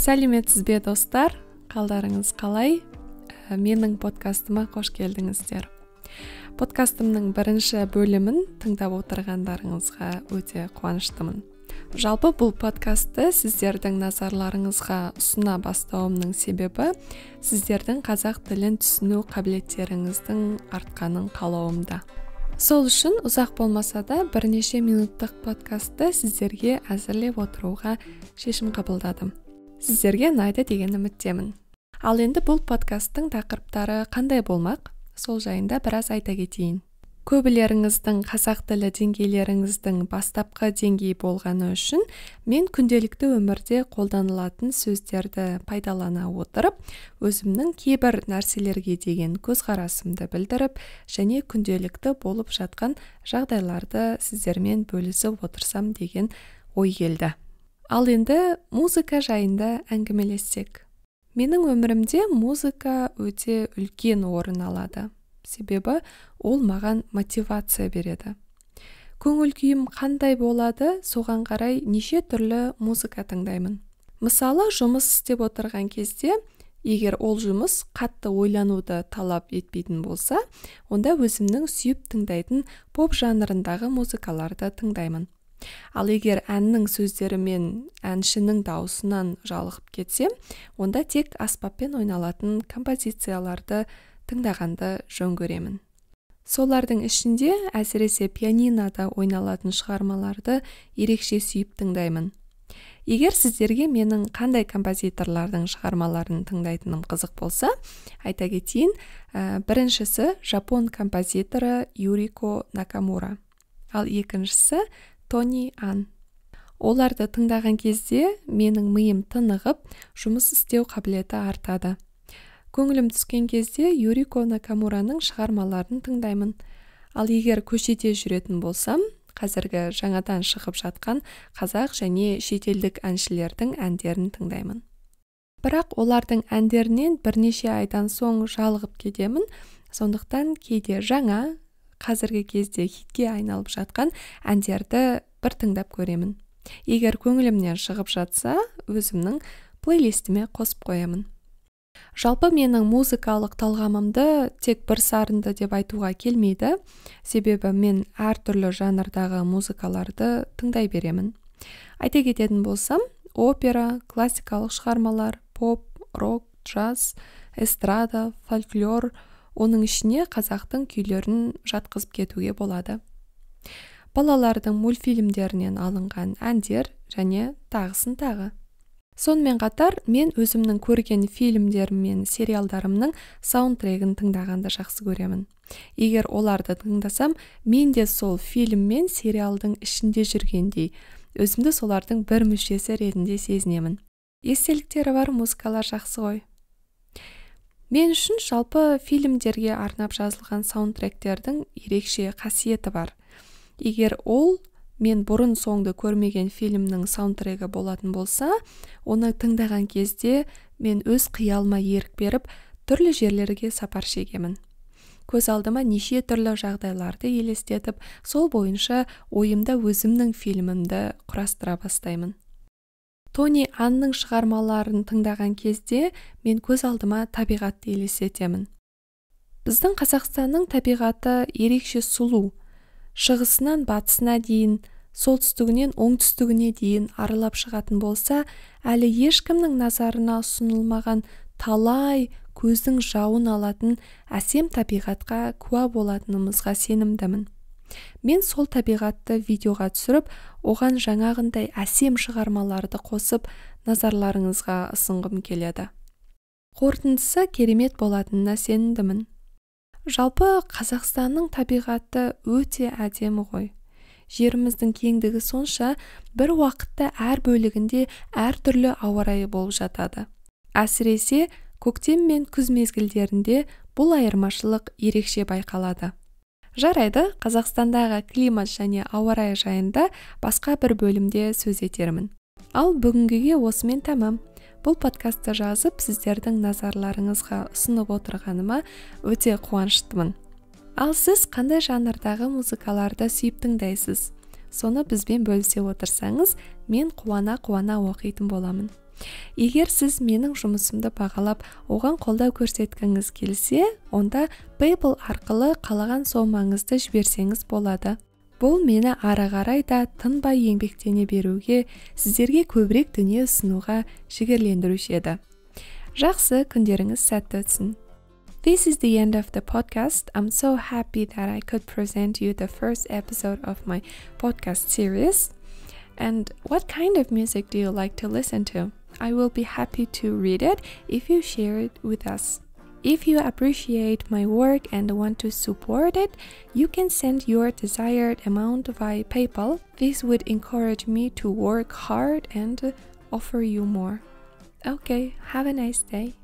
сәлеметсіз бе достар қалдарыңыз қалай ә, менің подкастыма қош келдіңіздер подкастымның бірінші бөлімін тыңдап отырғандарыңызға өте қуаныштымын жалпы бұл подкастты сіздердің назарларыңызға ұсына бастауымның себебі сіздердің қазақ тілін түсіну қабілеттеріңіздің артқанын қалауымда сол үшін ұзақ болмаса да бірнеше минуттық подкастты сіздерге әзірлеп отыруға шешім қабылдадым сіздерге ұнайды деген үміттемін ал енді бұл подкасттың тақырыптары қандай болмақ сол жайында біраз айта кетейін көбілеріңіздің қазақ тілі деңгейлеріңіздің бастапқы деңгейі болғаны үшін мен күнделікті өмірде қолданылатын сөздерді пайдалана отырып өзімнің кейбір нәрселерге деген көзқарасымды білдіріп және күнделікті болып жатқан жағдайларды сіздермен бөлісіп отырсам деген ой келді ал енді музыка жайында әңгімелессек менің өмірімде музыка өте үлкен орын алады себебі ол маған мотивация береді көңіл күйім қандай болады соған қарай неше түрлі музыка тыңдаймын мысалы жұмыс істеп отырған кезде егер ол жұмыс қатты ойлануды талап етпейтін болса онда өзімнің сүйіп тыңдайтын поп жанрындағы музыкаларды тыңдаймын ал егер әннің сөздері мен әншінің даусынан жалығып кетсе онда тек аспаппен ойналатын композицияларды тыңдағанды жөн көремін солардың ішінде әсіресе пианинода ойналатын шығармаларды ерекше сүйіп тыңдаймын егер сіздерге менің қандай композиторлардың шығармаларын тыңдайтыным қызық болса айта кетейін ә, біріншісі жапон композиторы юрико накамура ал екіншісі тони ан оларды тыңдаған кезде менің миым тынығып жұмыс істеу қабілеті артады көңілім түскен кезде юрико накамураның шығармаларын тыңдаймын ал егер көшеде жүретін болсам қазіргі жаңадан шығып жатқан қазақ және шетелдік әншілердің әндерін тыңдаймын бірақ олардың әндерінен бірнеше айдан соң жалығып кетемін сондықтан кейде жаңа қазіргі кезде хитке айналып жатқан әндерді бір тыңдап көремін егер көңілімнен шығып жатса өзімнің плейлистіме қосып қоямын жалпы менің музыкалық талғамымды тек бір сарынды деп айтуға келмейді себебі мен әртүрлі жанрдағы музыкаларды тыңдай беремін айта кететін болсам опера классикалық шығармалар поп рок джаз эстрада фольклор оның ішіне қазақтың күйлерін жатқызып кетуге болады балалардың мультфильмдерінен алынған әндер және тағысын тағы сонымен қатар мен өзімнің көрген фильмдерім мен сериалдарымның саундтрегін тыңдағанды жақсы көремін егер оларды тыңдасам мен де сол фильм мен сериалдың ішінде жүргендей өзімді солардың бір мүшесі ретінде сезінемін естеліктері бар музыкалар жақсы ғой мен үшін жалпы фильмдерге арнап жазылған саундтректердің ерекше қасиеті бар егер ол мен бұрын соңды көрмеген фильмнің саундтрегі болатын болса оны тыңдаған кезде мен өз қиялыма ерік беріп түрлі жерлерге сапар шегемін көз алдыма неше түрлі жағдайларды елестетіп сол бойынша ойымда өзімнің фильмімді құрастыра бастаймын тони анның шығармаларын тыңдаған кезде мен көз алдыма табиғатты елестетемін біздің қазақстанның табиғаты ерекше сұлу шығысынан батысына дейін солтүстігінен оңтүстігіне дейін аралап шығатын болса әлі ешкімнің назарына ұсынылмаған талай көздің жауын алатын әсем табиғатқа куә болатынымызға сенімдімін мен сол табиғатты видеоға түсіріп оған жаңағындай әсем шығармаларды қосып назарларыңызға ұсынғым келеді қорытындысы керемет болатынына сенімдімін жалпы қазақстанның табиғаты өте әдемі ғой жеріміздің кеңдігі сонша бір уақытта әр бөлігінде әртүрлі ауа райы болып жатады әсіресе көктем мен күз мезгілдерінде бұл айырмашылық ерекше байқалады жарайды қазақстандағы климат және ауа райы жайында басқа бір бөлімде сөз етермін ал бүгінгіге осымен тәмам бұл подкастты жазып сіздердің назарларыңызға ұсынып отырғаныма өте қуаныштымын ал сіз қандай жанрдағы музыкаларды сүйіп тыңдайсыз соны бізбен бөлісе отырсаңыз мен қуана қуана оқитын боламын егер сіз менің жұмысымды бағалап оған қолдау көрсеткіңіз келсе онда PayPal арқылы қалаған сомаңызды жіберсеңіз болады бұл мені ары қарай да тынбай еңбектене беруге сіздерге көбірек дүние ұсынуға жігерлендіруші еді жақсы күндеріңіз сәтті өтсін This is the end of the podcast. I'm so happy that I could present you the first episode of my podcast series. And what kind of music do you like to listen to? I will be happy to read it if you share it with us. If you appreciate my work and want to support it, you can send your desired amount via PayPal. This would encourage me to work hard and offer you more. Okay, have a nice day.